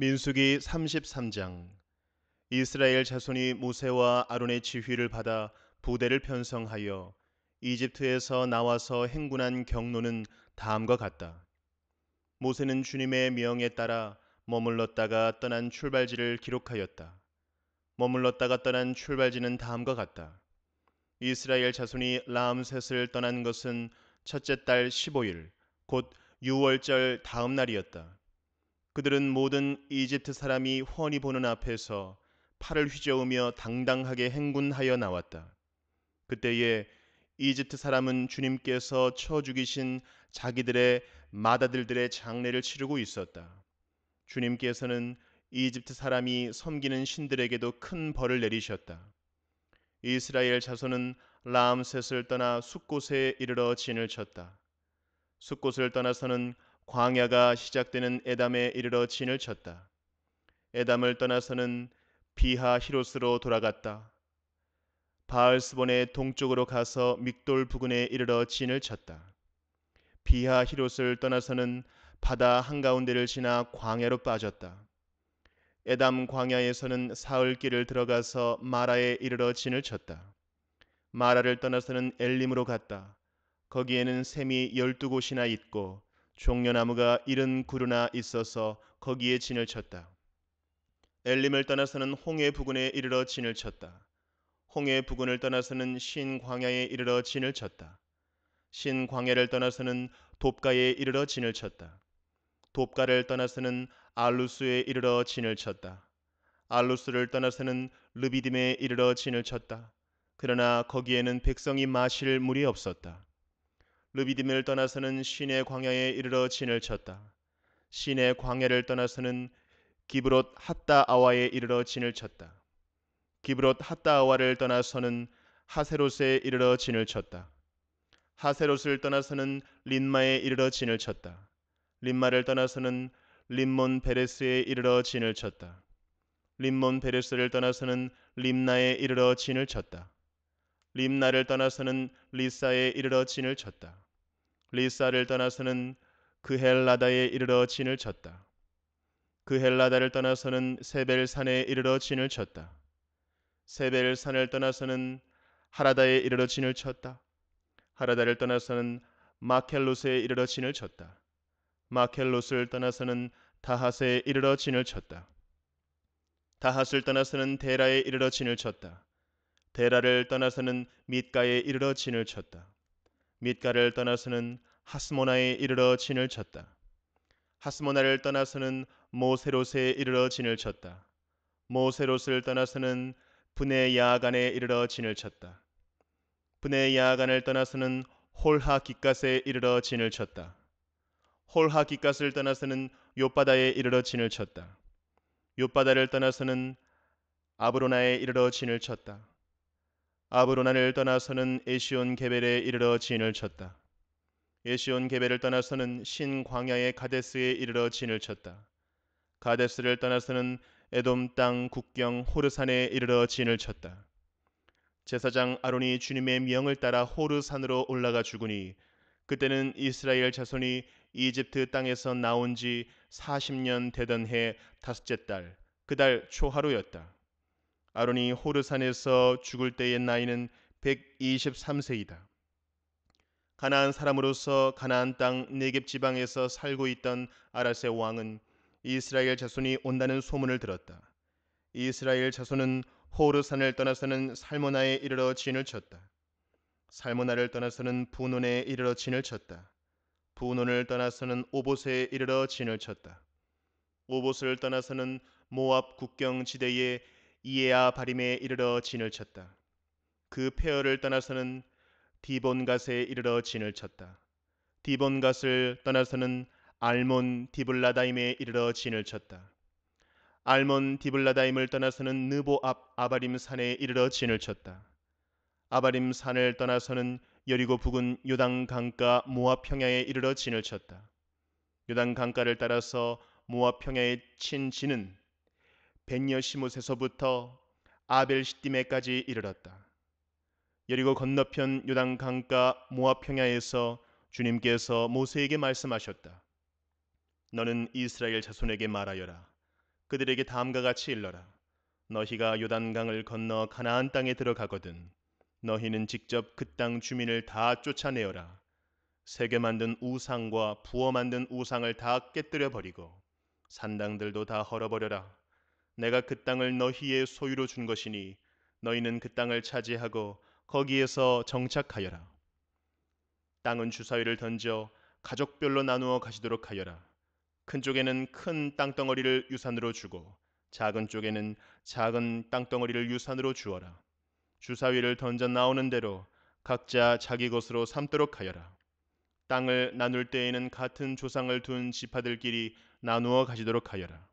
민수기 33장 이스라엘 자손이 모세와 아론의 지휘를 받아 부대를 편성하여 이집트에서 나와서 행군한 경로는 다음과 같다. 모세는 주님의 명에 따라 머물렀다가 떠난 출발지를 기록하였다. 머물렀다가 떠난 출발지는 다음과 같다. 이스라엘 자손이 라암셋을 떠난 것은 첫째 달 15일, 곧 6월절 다음 날이었다. 그들은 모든 이집트 사람이 훤히 보는 앞에서 팔을 휘저으며 당당하게 행군하여 나왔다. 그때에 이집트 사람은 주님께서 쳐 죽이신 자기들의 마다들들의 장례를 치르고 있었다. 주님께서는 이집트 사람이 섬기는 신들에게도 큰 벌을 내리셨다. 이스라엘 자손은 라암셋을 떠나 숫곳에 이르러 진을 쳤다. 숫곳을 떠나서는 광야가 시작되는 에담에 이르러 진을 쳤다. 에담을 떠나서는 비하 히로스로 돌아갔다. 바알스본의 동쪽으로 가서 믹돌 부근에 이르러 진을 쳤다. 비하 히롯을 떠나서는 바다 한가운데를 지나 광야로 빠졌다. 에담 광야에서는 사흘길을 들어가서 마라에 이르러 진을 쳤다. 마라를 떠나서는 엘림으로 갔다. 거기에는 샘이 열두 곳이나 있고 종려나무가 이른 구르나 있어서 거기에 진을 쳤다. 엘림을 떠나서는 홍해 부근에 이르러 진을 쳤다. 홍해 부근을 떠나서는 신광야에 이르러 진을 쳤다. 신광야를 떠나서는 돕가에 이르러 진을 쳤다. 돕가를 떠나서는 알루스에 이르러 진을 쳤다. 알루스를 떠나서는 르비딤에 이르러 진을 쳤다. 그러나 거기에는 백성이 마실 물이 없었다. 르비딤을 떠나서는 신의 광야에 이르러 진을 쳤다. 신의 광야를 떠나서는 기브롯 핫다 아와에 이르러 진을 쳤다. 기브롯 핫다 아와를 떠나서는 하세롯에 이르러 진을 쳤다. 하세롯을 떠나서는 린마에 이르러 진을 쳤다. 린마를 떠나서는 림몬 베레스에 이르러 진을 쳤다. 림몬 베레스를 떠나서는 림나에 이르러 진을 쳤다. 림나를 떠나서는 리사에 이르러 진을 쳤다. 리사를 떠나서는 그 헬라다에 이르러 진을 쳤다. 그 헬라다를 떠나서는 세벨산에 이르러 진을 쳤다. 세벨산을 떠나서는 하라다에 이르러 진을 쳤다. 하라다를 떠나서는 마켈로스에 이르러 진을 쳤다. 마켈로스를 떠나서는 다하스에 이르러 진을 쳤다. 다하스를 떠나서는 데라에 이르러 진을 쳤다. 데라를 떠나서는 밑가에 이르러 진을 쳤다. 밑가를 떠나서는 하스모나에 이르러 진을 쳤다. 하스모나를 떠나서는 모세롯에 이르러 진을 쳤다. 모세롯을 떠나서는 분의 야간에 이르러 진을 쳤다. 분의 야간을 떠나서는 홀하 깃갓에 이르러 진을 쳤다. 홀하 깃갓을 떠나서는 요바다에 이르러 진을 쳤다. 요바다를 떠나서는 아브로나에 이르러 진을 쳤다. 아브로난을 떠나서는 에시온 게벨에 이르러 진을 쳤다. 에시온 게벨을 떠나서는 신 광야의 가데스에 이르러 진을 쳤다. 가데스를 떠나서는 에돔 땅 국경 호르산에 이르러 진을 쳤다. 제사장 아론이 주님의 명을 따라 호르산으로 올라가 죽으니 그때는 이스라엘 자손이 이집트 땅에서 나온 지 40년 되던 해 다섯째 달, 그 달 초하루였다. 아론이 호르산에서 죽을 때의 나이는 123세이다. 가나안 사람으로서 가나안 땅 네겝 지방에서 살고 있던 아라세 왕은 이스라엘 자손이 온다는 소문을 들었다. 이스라엘 자손은 호르산을 떠나서는 살모나에 이르러 진을 쳤다. 살모나를 떠나서는 분온에 이르러 진을 쳤다. 분온을 떠나서는 오봇에 이르러 진을 쳤다. 오봇을 떠나서는 모압 국경 지대에 이에야 바림에 이르러 진을 쳤다. 그폐허를 떠나서는 디본갓에 이르러 진을 쳤다. 디본갓을 떠나서는 알몬 디블라다임에 이르러 진을 쳤다. 알몬 디블라다임을 떠나서는 느보 앞 아바림 산에 이르러 진을 쳤다. 아바림 산을 떠나서는 여리고 북은 요단 강가 모압 평야에 이르러 진을 쳤다. 요단 강가를 따라서 모압 평야에 친 진은 백여시못에서부터 아벨시딤에까지 이르렀다. 여리고 건너편 요단 강가 모아 평야에서 주님께서 모세에게 말씀하셨다. 너는 이스라엘 자손에게 말하여라. 그들에게 다음과 같이 일러라. 너희가 요단강을 건너 가나안 땅에 들어가거든 너희는 직접 그 땅 주민을 다 쫓아내어라. 세계 만든 우상과 부어 만든 우상을 다 깨뜨려 버리고 산당들도 다 헐어버려라. 내가 그 땅을 너희의 소유로 준 것이니 너희는 그 땅을 차지하고 거기에서 정착하여라. 땅은 주사위를 던져 가족별로 나누어 가시도록 하여라. 큰 쪽에는 큰 땅덩어리를 유산으로 주고 작은 쪽에는 작은 땅덩어리를 유산으로 주어라. 주사위를 던져 나오는 대로 각자 자기 것으로 삼도록 하여라. 땅을 나눌 때에는 같은 조상을 둔 지파들끼리 나누어 가시도록 하여라.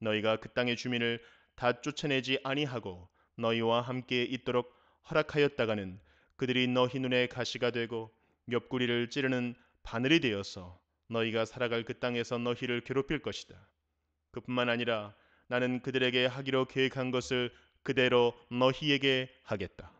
너희가 그 땅의 주민을 다 쫓아내지 아니하고 너희와 함께 있도록 허락하였다가는 그들이 너희 눈에 가시가 되고 옆구리를 찌르는 바늘이 되어서 너희가 살아갈 그 땅에서 너희를 괴롭힐 것이다. 그뿐만 아니라 나는 그들에게 하기로 계획한 것을 그대로 너희에게 하겠다.